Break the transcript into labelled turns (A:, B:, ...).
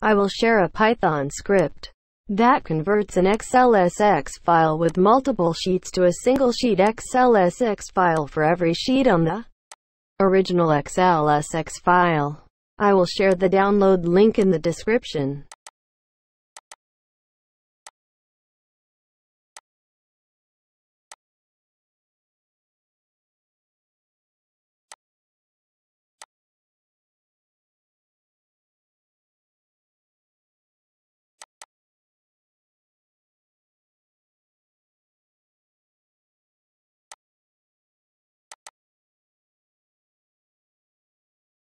A: I will share a Python script that converts an XLSX file with multiple sheets to a single sheet XLSX file for every sheet on the original XLSX file. I will share the download link in the
B: description.